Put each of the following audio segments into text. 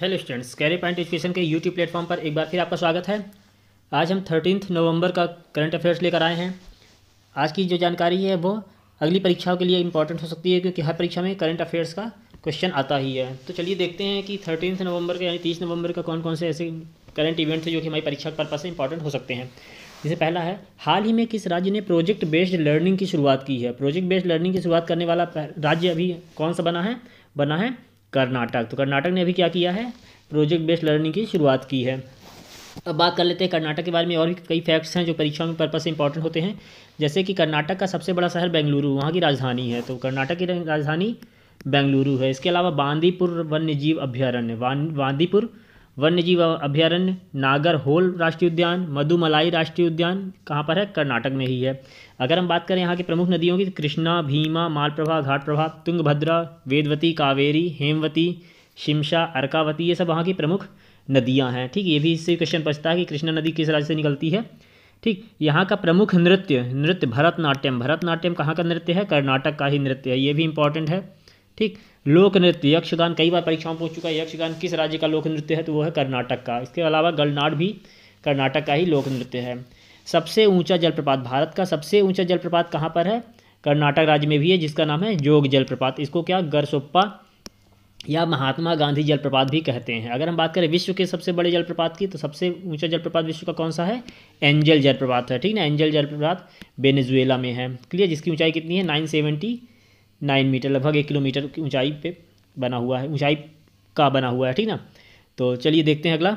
hello students Career Point Education के YouTube platform पर एक बार फिर आपका स्वागत है आज हम थर्टीनथ नवंबर का करंट अफेयर्स लेकर आए हैं आज की जो जानकारी है वो अगली परीक्षाओं के लिए इंपॉर्टेंट हो सकती है क्योंकि हर परीक्षा में करंट अफेयर्स का क्वेश्चन आता ही है तो चलिए देखते हैं कि थर्टीनथ नवंबर का यानी तीस नवंबर का कौन कौन से ऐसे करंट इवेंट्स हैं जो कि हमारी परीक्षा के पर्पज से इंपॉर्टेंट हो सकते हैं जैसे पहला है हाल ही में किस राज्य ने प्रोजेक्ट बेस्ड लर्निंग की शुरुआत की है प्रोजेक्ट बेस्ड लर्निंग की शुरुआत करने वाला राज्य अभी कौन सा बना है बना है कर्नाटक तो कर्नाटक ने अभी क्या किया है प्रोजेक्ट बेस्ड लर्निंग की शुरुआत की है अब बात कर लेते हैं कर्नाटक के बारे में और भी कई फैक्ट्स हैं जो परीक्षाओं में पर्पज से इंपॉर्टेंट होते हैं जैसे कि कर्नाटक का सबसे बड़ा शहर बेंगलुरु वहाँ की राजधानी है तो कर्नाटक की राजधानी बेंगलुरु है इसके अलावा बांदीपुर वन्य जीव अभ्यारण्य बांदीपुर वन्यजीव अभ्यारण्य नागर होल राष्ट्रीय उद्यान मधुमलाई राष्ट्रीय उद्यान कहाँ पर है कर्नाटक में ही है अगर हम बात करें यहाँ की प्रमुख नदियों की तो कृष्णा भीमा मालप्रभा घाटप्रभा तुंगभद्रा वेदवती कावेरी हेमवती शिमशा अर्कावती ये सब वहाँ की प्रमुख नदियाँ हैं ठीक ये भी इससे क्वेश्चन पूछता है कि कृष्णा नदी किस राज्य से निकलती है ठीक यहाँ का प्रमुख नृत्य नृत्य भरतनाट्यम भरतनाट्यम कहाँ का नृत्य है कर्नाटक का ही नृत्य है ये भी इंपॉर्टेंट है ठीक लोक नृत्य यक्षगान कई बार परीक्षाओं में पूछ चुका है यक्षगान किस राज्य का लोक नृत्य है तो वो है कर्नाटक का इसके अलावा गलनाड भी कर्नाटक का ही लोक नृत्य है सबसे ऊंचा जलप्रपात भारत का सबसे ऊंचा जलप्रपात कहाँ पर है कर्नाटक राज्य में भी है जिसका नाम है जोग जलप्रपात इसको क्या गरसोप्पा या महात्मा गांधी जलप्रपात भी कहते हैं अगर हम बात करें विश्व के सबसे बड़े जलप्रपात की तो सबसे ऊंचा जलप्रपात विश्व का कौन सा है एंजल जलप्रपात है ठीक ना एंजल जलप्रपात बेनेजुएला में है क्लियर जिसकी ऊंचाई कितनी है नाइन सेवेंटी नाइन मीटर लगभग एक किलोमीटर की ऊंचाई पे बना हुआ है ऊंचाई का बना हुआ है ठीक ना तो चलिए देखते हैं अगला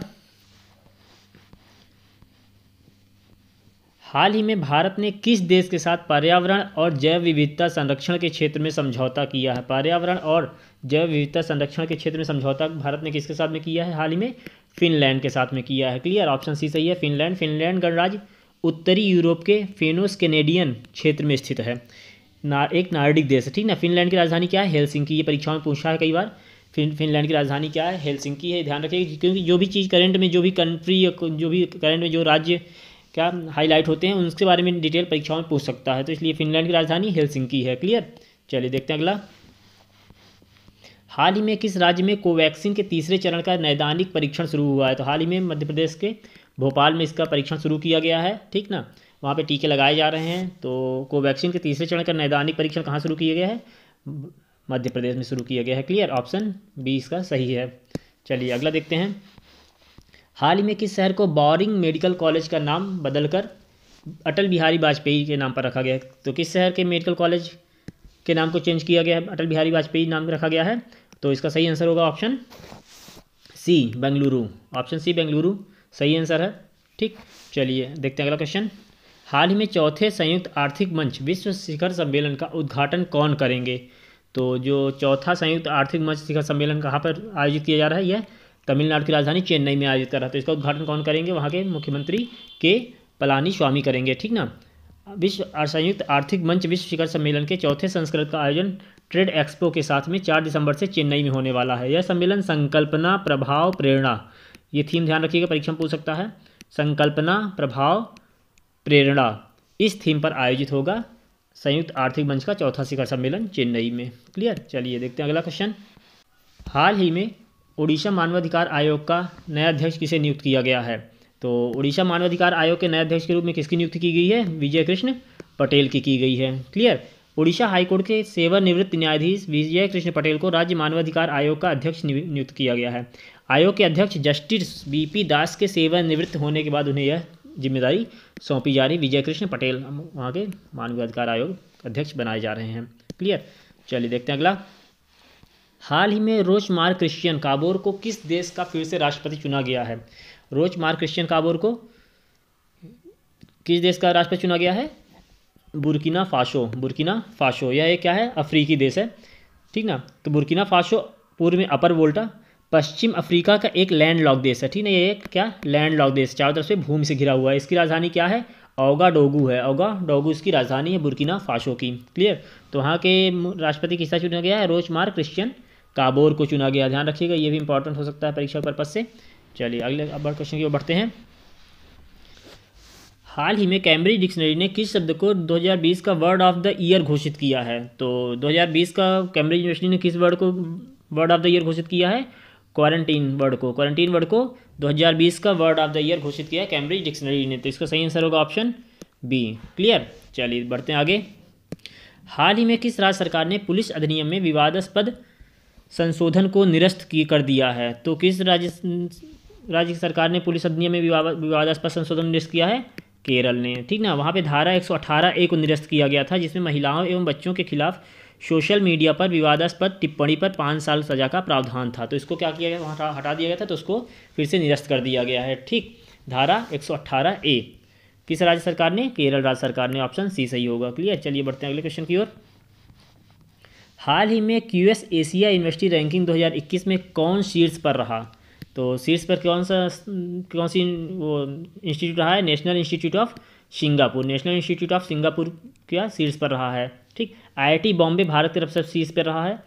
हाल ही में भारत ने किस देश के साथ पर्यावरण और जैव विविधता संरक्षण के क्षेत्र में समझौता किया है पर्यावरण और जैव विविधता संरक्षण के क्षेत्र में समझौता भारत ने किसके साथ में किया है हाल ही में फिनलैंड के साथ में किया है क्लियर ऑप्शन सी सही है फिनलैंड फिनलैंड गणराज्य उत्तरी यूरोप के फेनोस कैनेडियन क्षेत्र में स्थित है ना एक नार्डिक देश है ठीक ना फिनलैंड की राजधानी क्या है हेलसिंकी ये परीक्षाओं में पूछा है कई बार फिन फिनलैंड की राजधानी क्या है हेलसिंकी है ध्यान रखिए क्योंकि जो भी चीज़ करंट में जो भी कंट्री जो भी करंट में जो राज्य क्या हाईलाइट होते हैं उनके बारे में डिटेल परीक्षाओं में पूछ सकता है तो इसलिए फिनलैंड की राजधानी हेलसिंकी है क्लियर चलिए देखते हैं अगला हाल ही में किस राज्य में कोवैक्सीन के तीसरे चरण का नैदानिक परीक्षण शुरू हुआ है तो हाल ही में मध्य प्रदेश के भोपाल में इसका परीक्षण शुरू किया गया है ठीक ना वहाँ पे टीके लगाए जा रहे हैं तो कोवैक्सीन के तीसरे चरण का नैदानिक परीक्षण कहाँ शुरू किया गया है मध्य प्रदेश में शुरू किया गया है क्लियर ऑप्शन बी इसका सही है चलिए अगला देखते हैं हाल ही में किस शहर को बॉरिंग मेडिकल कॉलेज का नाम बदलकर अटल बिहारी वाजपेयी के नाम पर रखा गया है तो किस शहर के मेडिकल कॉलेज के नाम को चेंज किया गया है अटल बिहारी वाजपेयी नाम रखा गया है तो इसका सही आंसर होगा option C Bengaluru option C Bengaluru सही आंसर है ठीक चलिए देखते हैं अगला क्वेश्चन हाल ही में चौथे संयुक्त आर्थिक मंच विश्व शिखर सम्मेलन का उद्घाटन कौन करेंगे तो जो चौथा संयुक्त आर्थिक मंच शिखर सम्मेलन कहाँ पर आयोजित किया जा रहा है यह तमिलनाडु की राजधानी चेन्नई में आयोजित कर रहा है तो इसका उद्घाटन कौन करेंगे वहाँ के मुख्यमंत्री के पलानी स्वामी करेंगे ठीक ना विश्व संयुक्त आर्थिक मंच विश्व शिखर सम्मेलन के चौथे संस्करण का आयोजन ट्रेड एक्सपो के साथ में चार दिसंबर से चेन्नई में होने वाला है यह सम्मेलन संकल्पना प्रभाव प्रेरणा ये थीम ध्यान रखिएगा परीक्षा में पूछ सकता है संकल्पना प्रभाव प्रेरणा इस थीम पर आयोजित होगा संयुक्त आर्थिक मंच का चौथा शिखर सम्मेलन चेन्नई में क्लियर चलिए देखते हैं अगला क्वेश्चन हाल ही में उड़ीसा मानवाधिकार आयोग का नया अध्यक्ष किसे नियुक्त किया गया है तो उड़ीसा मानवाधिकार आयोग के नए अध्यक्ष के रूप में किसकी नियुक्ति की गई है विजय कृष्ण पटेल की की गई है क्लियर उड़ीसा हाईकोर्ट के सेवानिवृत्त न्यायाधीश विजय कृष्ण पटेल को राज्य मानवाधिकार आयोग का अध्यक्ष नियुक्त किया गया है आयोग के अध्यक्ष जस्टिस बी दास के सेवानिवृत्त होने के बाद उन्हें यह जिम्मेदारी सौंपी जा रही विजय कृष्ण पटेल वहाँ के मानवाधिकार अधिकार आयोग अध्यक्ष बनाए जा रहे हैं क्लियर चलिए देखते हैं अगला हाल ही में रोचमार मार क्रिश्चियन काबोर को किस देश का फिर से राष्ट्रपति चुना गया है रोचमार मार क्रिश्चियन काबोर को किस देश का राष्ट्रपति चुना गया है बुरकिना फाशो बुरकिना फाशो यह क्या है अफ्रीकी देश है ठीक ना तो बुरकिना फाशो पूर्व में अपर वोल्टा पश्चिम अफ्रीका का एक लैंड लॉक देश है ठीक है ये क्या लैंड लॉक देश चारों तरफ से भूमि से घिरा हुआ है इसकी राजधानी क्या है ओगा डोगू है ओगा डोगू इसकी राजधानी है बुरकिना फाशो की क्लियर तो वहाँ के राष्ट्रपति किसा चुना गया है रोजमार क्रिश्चियन काबोर को चुना गया ध्यान रखिएगा ये भी इंपॉर्टेंट हो सकता है परीक्षा पर्पज से चलिए अगले अब क्वेश्चन की ओर बढ़ते हैं हाल ही में कैम्ब्रिज डिक्शनरी ने किस शब्द को 2020 का वर्ड ऑफ द ईयर घोषित किया है तो 2020 का कैम्ब्रिज यूनिवर्सिटी ने किस वर्ड को वर्ड ऑफ द ईयर घोषित किया है क्वारंटीन वर्ड को क्वारंटीन वर्ड को 2020 का वर्ड ऑफ द ईयर घोषित किया कैम्ब्रिज डिक्शनरी ने तो इसका सही आंसर होगा ऑप्शन बी क्लियर चलिए बढ़ते हैं आगे हाल ही में किस राज्य सरकार ने पुलिस अधिनियम में विवादास्पद संशोधन को निरस्त की कर दिया है तो किस राज्य राज्य सरकार ने पुलिस अधिनियम में विवादास्पद संशोधन निरस्त किया है केरल ने ठीक ना वहाँ पे धारा 118 ए को निरस्त किया गया था जिसमें महिलाओं एवं बच्चों के खिलाफ सोशल मीडिया पर विवादास्पद टिप्पणी पर पाँच साल सजा का प्रावधान था तो इसको क्या किया गया वहाँ हटा दिया गया था तो उसको फिर से निरस्त कर दिया गया है ठीक धारा एक ए किस राज्य सरकार ने केरल राज्य सरकार ने ऑप्शन सी सही होगा क्लियर चलिए बढ़ते हैं अगले क्वेश्चन की ओर हाल ही में एस एशिया यूनिवर्सिटी रैंकिंग 2021 में कौन शीर्ष पर रहा तो शीर्ष पर कौन सा कौन सी वो इंस्टीट्यूट रहा है National Institute of Singapore National Institute of Singapore क्या शीर्ष पर रहा है ठीक आईआईटी बॉम्बे भारत की तरफ से शीर्ष पर रहा है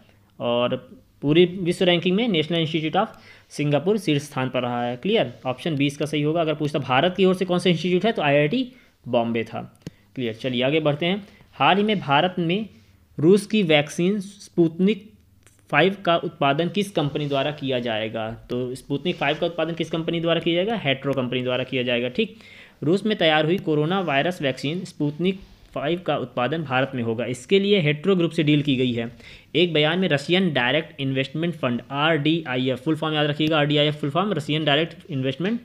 और पूरी विश्व रैंकिंग में नेशनल इंस्टीट्यूट ऑफ सिंगापुर शीर्ष स्थान पर रहा है क्लियर ऑप्शन बीस का सही होगा अगर पूछता भारत की ओर से कौन सा इंस्टीट्यूट है तो आईआईटी बॉम्बे था क्लियर चलिए आगे बढ़ते हैं हाल ही में भारत में रूस की वैक्सीन स्पुतनिक फाइव का उत्पादन किस कंपनी द्वारा किया जाएगा तो स्पूतनिक फाइव का उत्पादन किस कंपनी द्वारा किया जाएगा हेट्रो कंपनी द्वारा किया जाएगा ठीक रूस में तैयार हुई corona virus vaccine Sputnik five का उत्पादन भारत में होगा इसके लिए हेट्रो ग्रुप से डील की गई है एक बयान में Russian direct investment fund R D I F full form याद रखिएगा R D I F full form Russian direct investment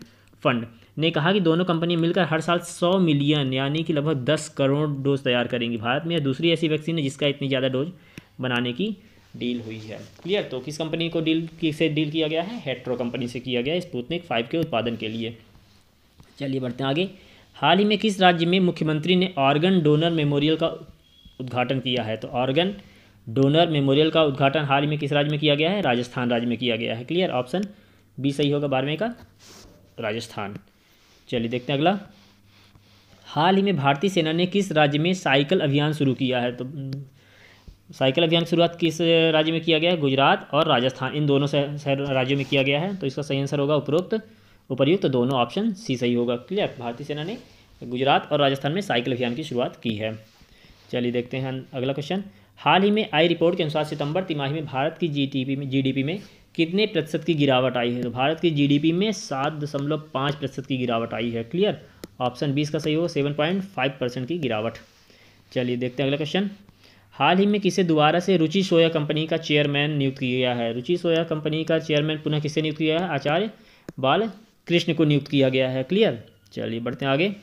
fund ने कहा कि दोनों कंपनियां मिलकर हर साल 100 मिलियन यानी कि लगभग 10 करोड़ डोज तैयार करेंगी भारत में दूसरी ऐसी वैक्सीन है जिसका इतनी ज़्यादा डोज बनाने की डील हुई है क्लियर तो किस कंपनी को डील से डील किया गया है हेट्रो कंपनी से किया गया है स्पूतनिक फाइव के उत्पादन के लिए चलिए बढ़ते हैं आगे हाल ही में किस राज्य में मुख्यमंत्री ने ऑर्गन डोनर मेमोरियल का उद्घाटन किया है तो ऑर्गन डोनर मेमोरियल का उद्घाटन हाल ही में किस राज्य में किया गया है राजस्थान राज्य में किया गया है क्लियर ऑप्शन बी सही होगा बारहवें का राजस्थान चलिए देखते हैं अगला हाल ही में भारतीय सेना ने किस राज्य में साइकिल अभियान शुरू किया है तो साइकिल अभियान शुरुआत किस राज्य में किया गया है गुजरात और राजस्थान इन दोनों राज्यों में किया गया है तो इसका सही आंसर होगा उपरोक्त उपरयुक्त तो दोनों ऑप्शन सी सही होगा क्लियर भारतीय सेना ने गुजरात और राजस्थान में साइकिल अभियान की शुरुआत की है चलिए देखते हैं अगला क्वेश्चन हाल ही में आई रिपोर्ट के अनुसार सितंबर तिमाही में भारत की जीडीपी में जीडीपी में कितने प्रतिशत की गिरावट आई है तो भारत की जीडीपी में सात दशमलव पाँच प्रतिशत की गिरावट आई है क्लियर ऑप्शन बीस का सही होगा सेवन पॉइंट फाइव परसेंट की गिरावट चलिए देखते हैं अगला क्वेश्चन हाल ही में किसे दोबारा से रुचि सोया कंपनी का चेयरमैन नियुक्त किया गया है रुचि सोया कंपनी का चेयरमैन पुनः किसे नियुक्त किया है आचार्य बाल कृष्ण को नियुक्त किया गया है क्लियर चलिए बढ़ते हैं आगे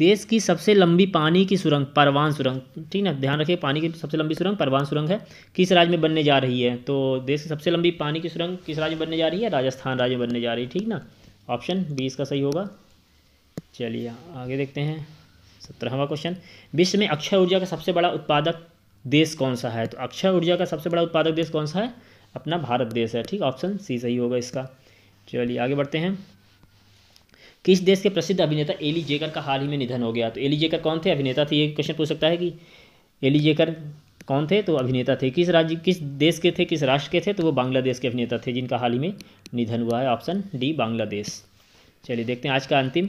देश की सबसे लंबी पानी की सुरंग परवान सुरंग ठीक ना ध्यान रखिए पानी की सबसे लंबी सुरंग परवान सुरंग है किस राज्य में बनने जा रही है तो देश की सबसे लंबी पानी की सुरंग किस राज्य में बनने जा रही है राजस्थान राज्य में बनने जा रही है ठीक ना ऑप्शन बी इसका सही होगा चलिए आगे देखते हैं सत्रहवा क्वेश्चन विश्व में अक्षय ऊर्जा का सबसे बड़ा उत्पादक देश कौन सा है तो अक्षय ऊर्जा का सबसे बड़ा उत्पादक देश कौन सा है अपना भारत देश है ठीक ऑप्शन सी सही होगा इसका चलिए आगे बढ़ते हैं किस देश के प्रसिद्ध अभिनेता एली जेकर का हाल ही में निधन हो गया तो एली जेकर कौन थे अभिनेता थे ये क्वेश्चन पूछ सकता है कि एली जेकर कौन थे तो अभिनेता थे किस राज्य किस देश के थे किस राष्ट्र के थे तो वो बांग्लादेश के अभिनेता थे जिनका हाल ही में निधन हुआ है ऑप्शन डी बांग्लादेश चलिए देखते हैं आज का अंतिम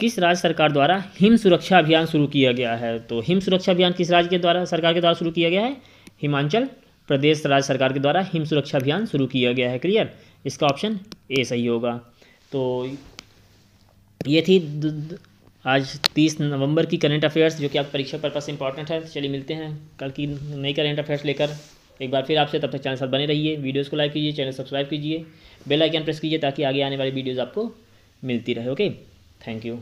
किस राज्य सरकार द्वारा हिम सुरक्षा अभियान शुरू किया गया है तो हिम सुरक्षा अभियान किस राज्य के द्वारा सरकार के द्वारा शुरू किया गया है हिमाचल प्रदेश राज्य सरकार के द्वारा हिम सुरक्षा अभियान शुरू किया गया है क्लियर इसका ऑप्शन ए सही होगा तो ये थी आज तीस नवंबर की करंट अफेयर्स जो कि आप परीक्षा पर्पज से इंपॉर्टेंट है चलिए मिलते हैं कल की नई करंट अफेयर्स लेकर एक बार फिर आपसे तब तक चैनल साथ बने रहिए वीडियोस को लाइक कीजिए चैनल सब्सक्राइब कीजिए बेल आइकन प्रेस कीजिए ताकि आगे आने वाली वीडियोस आपको मिलती रहे ओके थैंक यू